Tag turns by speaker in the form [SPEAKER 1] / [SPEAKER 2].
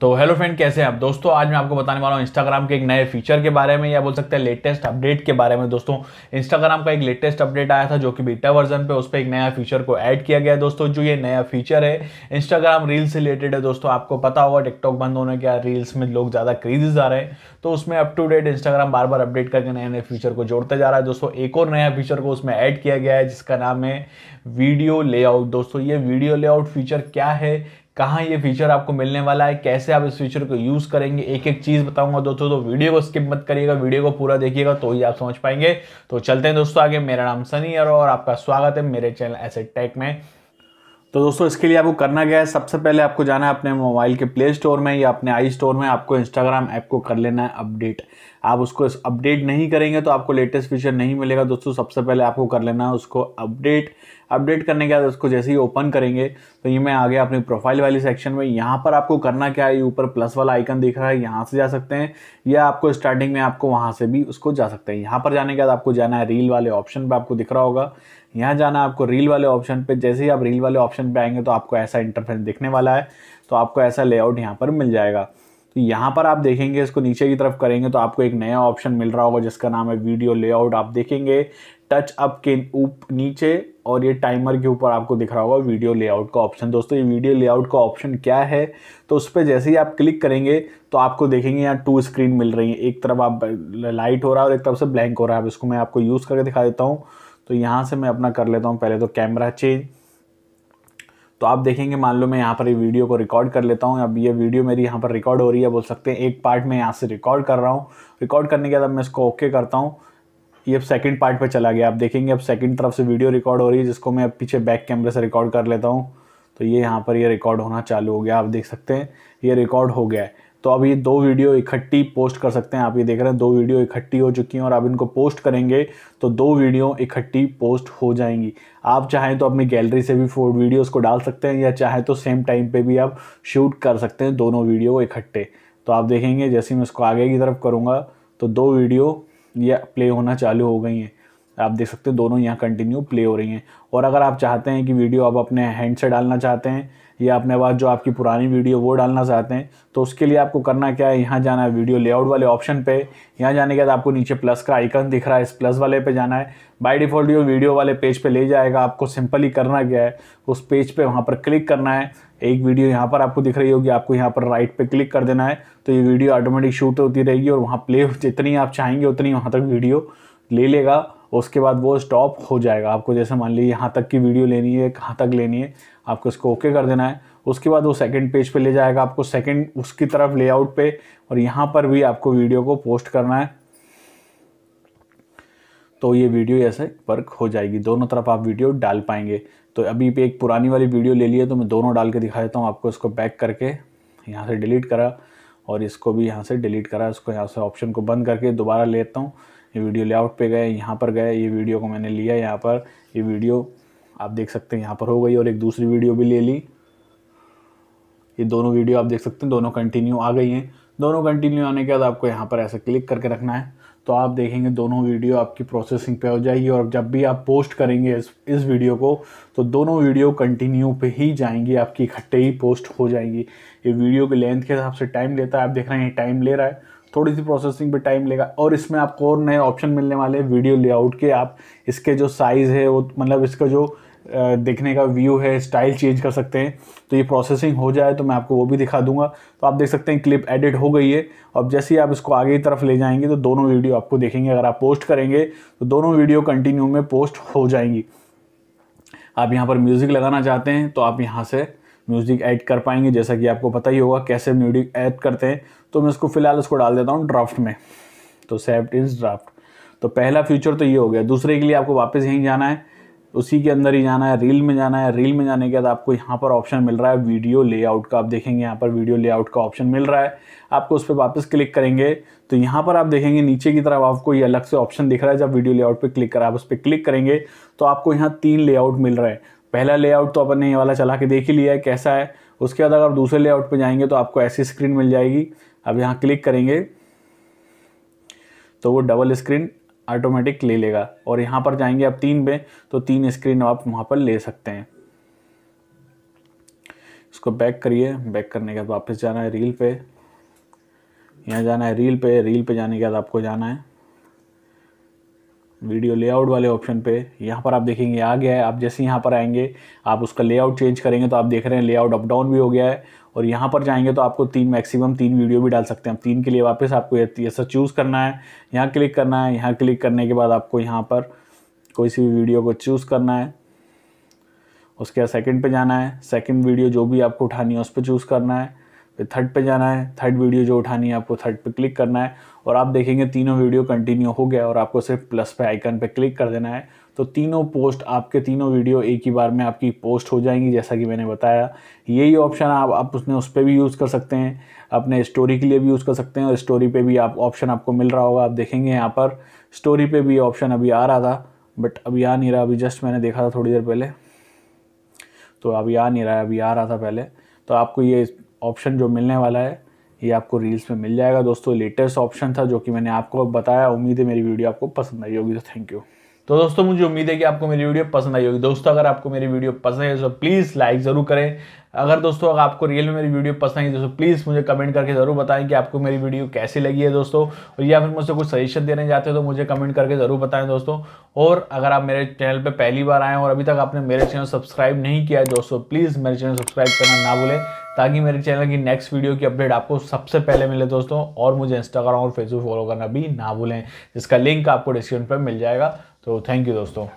[SPEAKER 1] तो hello friend कैसे हैं आप दोस्तों आज मैं आपको बताने वाला हूँ इंस्टाग्राम के एक नए फीचर के बारे में या बोल सकते हैं लेटेस्ट अपडेट के बारे में दोस्तों इंस्टाग्राम का एक लेटेस्ट अपडेट आया था जो कि बीटा वर्जन पे उस पर एक नया फीचर को ऐड किया गया दोस्तों जो ये नया फीचर है इंस्टाग्राम रील्स से रिलेटेड है दोस्तों आपको पता होगा टिकटॉक बंद होने के रील्स में लोग ज़्यादा क्रेजेज आ रहे हैं तो उसमें अप टू डेट इंस्टाग्राम बार बार अपडेट करके नए नए फीचर को जोड़ते जा रहा है दोस्तों एक और नया फीचर को उसमें ऐड किया गया है जिसका नाम है वीडियो लेआउट दोस्तों ये वीडियो लेआउट फीचर क्या है कहाँ ये फीचर आपको मिलने वाला है कैसे आप इस फीचर को यूज़ करेंगे एक एक चीज़ बताऊंगा दोस्तों तो वीडियो को स्किप मत करिएगा वीडियो को पूरा देखिएगा तो ही आप समझ पाएंगे तो चलते हैं दोस्तों आगे मेरा नाम सनी अरो और आपका स्वागत है मेरे चैनल एसेट टेक में तो दोस्तों इसके लिए आपको करना क्या है सबसे पहले आपको जाना है अपने मोबाइल के प्ले स्टोर में या अपने आई स्टोर में आपको इंस्टाग्राम ऐप को कर लेना है अपडेट आप उसको अपडेट नहीं करेंगे तो आपको लेटेस्ट फीचर नहीं मिलेगा दोस्तों सबसे पहले आपको कर लेना है उसको अपडेट अपडेट करने के बाद उसको जैसे ही ओपन करेंगे तो ये मैं आ गया अपनी प्रोफाइल वाली सेक्शन में यहाँ पर आपको करना क्या है ये ऊपर प्लस वाला आइकन दिख रहा है यहाँ से जा सकते हैं या आपको स्टार्टिंग में आपको वहाँ से भी उसको जा सकते हैं यहाँ पर जाने के बाद आपको जाना है रील वाले ऑप्शन पर आपको दिख रहा होगा यहाँ जाना आपको रील वाले ऑप्शन पे जैसे ही आप रील वाले ऑप्शन पे आएंगे तो आपको ऐसा इंटरफेस दिखने वाला है तो आपको ऐसा लेआउट यहाँ पर मिल जाएगा तो यहाँ पर आप देखेंगे इसको नीचे की तरफ करेंगे तो आपको एक नया ऑप्शन मिल रहा होगा जिसका नाम है वीडियो लेआउट आप देखेंगे टच अप के ऊप नीचे और ये टाइमर के ऊपर आपको दिख रहा होगा वीडियो लेआउट का ऑप्शन दोस्तों ये वीडियो लेआउट का ऑप्शन क्या है तो उस पर जैसे ही आप क्लिक करेंगे तो आपको देखेंगे यहाँ टू स्क्रीन मिल रही है एक तरफ आप लाइट हो रहा है और एक तरफ से ब्लैंक हो रहा है अब इसको मैं आपको यूज़ करके दिखा देता हूँ तो यहाँ से मैं अपना कर लेता हूँ पहले तो कैमरा चेंज तो आप देखेंगे मान लो मैं यहाँ पर ये वीडियो को रिकॉर्ड कर लेता हूँ अब ये वीडियो मेरी यहाँ पर रिकॉर्ड हो रही है बोल सकते हैं एक पार्ट मैं यहाँ से रिकॉर्ड कर रहा हूँ रिकॉर्ड करने के बाद मैं इसको ओके करता हूँ ये अब सेकंड पार्ट पे चला गया आप देखेंगे अब सेकंड तरफ से वीडियो रिकॉर्ड हो रही है जिसको मैं अब पीछे बैक कैमरे से रिकॉर्ड कर लेता हूँ तो ये यहाँ पर ये रिकॉर्ड होना चालू हो गया आप देख सकते हैं ये रिकॉर्ड हो गया है तो अब ये दो वीडियो इकट्ठी पोस्ट कर सकते हैं आप ये देख रहे हैं दो वीडियो इकट्ठी हो चुकी हैं और आप इनको पोस्ट करेंगे तो दो वीडियो इकट्ठी पोस्ट हो जाएंगी आप चाहें तो अपनी गैलरी से भी फोर वीडियोज़ को डाल सकते हैं या चाहें तो सेम टाइम पर भी आप शूट कर सकते हैं दोनों वीडियो इकट्ठे तो आप देखेंगे जैसे मैं उसको आगे की तरफ करूँगा तो दो वीडियो ये प्ले होना चालू हो गई हैं आप देख सकते हैं दोनों यहाँ कंटिन्यू प्ले हो रही हैं और अगर आप चाहते हैं कि वीडियो आप अपने हैंड से डालना चाहते हैं या अपने पास जो आपकी पुरानी वीडियो वो डालना चाहते हैं तो उसके लिए आपको करना क्या है यहाँ जाना है वीडियो लेआउट वाले ऑप्शन पे यहाँ जाने के बाद आपको नीचे प्लस का आइकन दिख रहा है इस प्लस वाले पे जाना है बाय डिफ़ॉल्ट ये वीडियो वाले पेज पे ले जाएगा आपको सिंपली करना क्या है उस पेज पे वहाँ पर क्लिक करना है एक वीडियो यहाँ पर आपको दिख रही होगी आपको यहाँ पर राइट पर क्लिक कर देना है तो ये वीडियो ऑटोमेटिक शूट होती रहेगी और वहाँ प्ले जितनी आप चाहेंगे उतनी वहाँ तक वीडियो ले लेगा उसके बाद वो स्टॉप हो जाएगा आपको जैसे मान लीजिए यहाँ तक की वीडियो लेनी है कहाँ तक लेनी है आपको इसको ओके कर देना है उसके बाद वो सेकंड पेज पे ले जाएगा आपको सेकंड उसकी तरफ लेआउट पे और यहाँ पर भी आपको वीडियो को पोस्ट करना है तो ये वीडियो ऐसे वर्क हो जाएगी दोनों तरफ आप वीडियो डाल पाएंगे तो अभी पे एक पुरानी वाली वीडियो ले ली है तो मैं दोनों डाल के दिखा देता हूँ आपको इसको बैक करके यहाँ से डिलीट करा और इसको भी यहाँ से डिलीट करा इसको यहाँ से ऑप्शन को बंद करके दोबारा लेता हूँ ये वीडियो लेआउट पे गए यहाँ पर गए ये वीडियो को मैंने लिया यहाँ पर ये वीडियो आप देख सकते हैं यहाँ पर हो गई और एक दूसरी वीडियो भी ले ली ये दोनों वीडियो आप देख सकते हैं दोनों कंटिन्यू आ गई हैं दोनों कंटिन्यू आने के बाद आपको यहाँ पर ऐसा क्लिक करके रखना है तो आप देखेंगे दोनों वीडियो आपकी प्रोसेसिंग पे हो जाएगी और जब भी आप पोस्ट करेंगे इस इस वीडियो को तो दोनों वीडियो कंटिन्यू पे ही जाएंगी आपकी इकट्ठे ही पोस्ट हो जाएंगी ये वीडियो की लेंथ के हिसाब से टाइम लेता है आप देख रहे हैं टाइम ले रहा है थोड़ी सी प्रोसेसिंग पे टाइम लेगा और इसमें आपको और नए ऑप्शन मिलने वाले हैं वीडियो लेआउट के आप इसके जो साइज़ है वो मतलब इसका जो देखने का व्यू है स्टाइल चेंज कर सकते हैं तो ये प्रोसेसिंग हो जाए तो मैं आपको वो भी दिखा दूंगा तो आप देख सकते हैं क्लिप एडिट हो गई है अब जैसे ही आप इसको आगे की तरफ ले जाएंगे तो दोनों वीडियो आपको देखेंगे अगर आप पोस्ट करेंगे तो दोनों वीडियो कंटिन्यू में पोस्ट हो जाएंगी आप यहाँ पर म्यूज़िक लगाना चाहते हैं तो आप यहाँ से म्यूज़िक ऐड कर पाएंगे जैसा कि आपको पता ही होगा कैसे म्यूजिक ऐड करते हैं तो मैं इसको फ़िलहाल उसको डाल देता हूँ ड्राफ्ट में तो सेफ्ट इज़ ड्राफ्ट तो पहला फ्यूचर तो ये हो गया दूसरे के लिए आपको वापस यहीं जाना है उसी के अंदर ही जाना है रील में जाना है रील में जाने के बाद आपको यहाँ पर ऑप्शन मिल रहा है वीडियो लेआउट का आप देखेंगे यहाँ पर वीडियो लेआउट का ऑप्शन मिल रहा है आपको उस पर वापस क्लिक करेंगे तो यहाँ पर आप देखेंगे नीचे की तरफ आपको ये अलग से ऑप्शन दिख रहा है जब वीडियो लेआउट पर क्लिक करा आप उस पर क्लिक करेंगे तो आपको यहाँ तीन लेआउट मिल रहा है पहला लेआउट तो अपन ने ये वाला चला के देख ही लिया है कैसा है उसके बाद अगर दूसरे लेआउट पे जाएंगे तो आपको ऐसी स्क्रीन मिल जाएगी अब यहाँ क्लिक करेंगे तो वो डबल स्क्रीन ऑटोमेटिक ले लेगा और यहाँ पर जाएंगे आप तीन पे तो तीन स्क्रीन आप वहाँ पर ले सकते हैं इसको बैक करिए बैक करने के बाद वापस जाना है रील पे यहाँ जाना है रील पे रील पे जाने के बाद आपको जाना है वीडियो लेआउट वाले ऑप्शन पे यहाँ पर आप देखेंगे आ गया है आप जैसे यहाँ पर आएंगे आप उसका लेआउट चेंज करेंगे तो आप देख रहे हैं लेआउट अप डाउन भी हो गया है और यहाँ पर जाएंगे तो आपको तीन मैक्सिमम तीन वीडियो भी डाल सकते हैं तीन के लिए वापस आपको ऐसा चूज़ करना है यहाँ क्लिक करना है यहाँ क्लिक करने के बाद आपको यहाँ पर कोई सी वीडियो को चूज़ करना है उसके बाद सेकेंड पर जाना है सेकेंड वीडियो जो भी आपको उठानी है उस पर चूज़ करना है थर्ड पे जाना है थर्ड वीडियो जो उठानी है आपको थर्ड पे क्लिक करना है और आप देखेंगे तीनों वीडियो कंटिन्यू हो गया और आपको सिर्फ प्लस पे आइकन पे क्लिक कर देना है तो तीनों पोस्ट आपके तीनों वीडियो एक ही बार में आपकी पोस्ट हो जाएंगी जैसा कि मैंने बताया यही ऑप्शन आप आप उसने उस पर भी यूज़ कर सकते हैं अपने स्टोरी के लिए भी यूज़ कर सकते हैं और स्टोरी पे भी आप ऑप्शन आपको मिल रहा होगा आप देखेंगे यहाँ पर स्टोरी पे भी ऑप्शन अभी आ रहा था बट अभी आ नहीं रहा अभी जस्ट मैंने देखा था थोड़ी देर पहले तो अभी आ नहीं रहा है अभी आ रहा था पहले तो आपको ये ऑप्शन जो मिलने वाला है ये आपको रील्स में मिल जाएगा दोस्तों लेटेस्ट ऑप्शन था जो कि मैंने आपको बताया उम्मीद है मेरी वीडियो आपको पसंद आई होगी तो थैंक यू तो दोस्तों मुझे उम्मीद है कि आपको मेरी वीडियो पसंद आई होगी दोस्तों अगर आपको मेरी वीडियो पसंद आई तो प्लीज़ लाइक ज़रूर करें अगर दोस्तों अगर आपको रियल में मेरी वीडियो पसंद आई दोस्तों प्लीज़ मुझे कमेंट करके ज़रूर बताएं कि आपको मेरी वीडियो कैसी लगी है दोस्तों और या फिर मुझसे कुछ सजेशन देने जाते हो तो मुझे कमेंट करके ज़रूर बताएं दोस्तों और अगर आप मेरे चैनल पर पहली बार आएँ और अभी तक आपने मेरे चैनल सब्सक्राइब नहीं किया है दोस्तों प्लीज़ मेरे चैनल सब्सक्राइब करना ना भूलें ताकि मेरे चैनल की नेक्स्ट वीडियो की अपडेट आपको सबसे पहले मिले दोस्तों और मुझे इंस्टाग्राम और फेसबुक फॉलो करना भी ना भूलें जिसका लिंक आपको डिस्क्रिप्शन पर मिल जाएगा तो थैंक यू दोस्तों